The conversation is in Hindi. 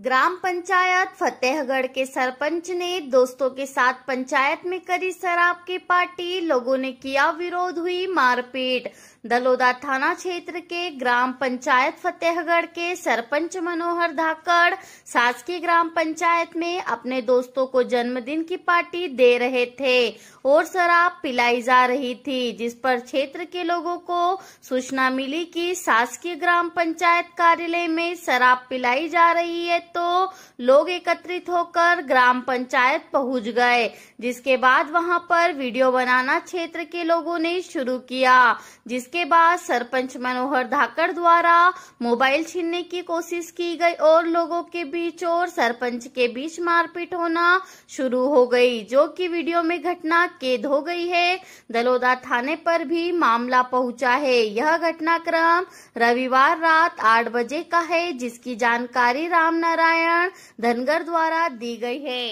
ग्राम पंचायत फतेहगढ़ के सरपंच ने दोस्तों के साथ पंचायत में करी शराब की पार्टी लोगों ने किया विरोध हुई मारपीट दलोदा थाना क्षेत्र के ग्राम पंचायत फतेहगढ़ के सरपंच मनोहर धाकड़ शासकीय ग्राम पंचायत में अपने दोस्तों को जन्मदिन की पार्टी दे रहे थे और शराब पिलाई जा रही थी जिस पर क्षेत्र के लोगों को सूचना मिली कि शासकीय ग्राम पंचायत कार्यालय में शराब पिलाई जा रही है तो लोग एकत्रित होकर ग्राम पंचायत पहुंच गए जिसके बाद वहां पर वीडियो बनाना क्षेत्र के लोगों ने शुरू किया जिसके बाद सरपंच मनोहर धाकड़ द्वारा मोबाइल छीनने की कोशिश की गई और लोगों के बीच और सरपंच के बीच मारपीट होना शुरू हो गई जो कि वीडियो में घटना कैद हो गई है दलोदा थाने पर भी मामला पहुंचा है यह घटनाक्रम रविवार रात आठ बजे का है जिसकी जानकारी रामनाथ नारायण धनगर द्वारा दी गई है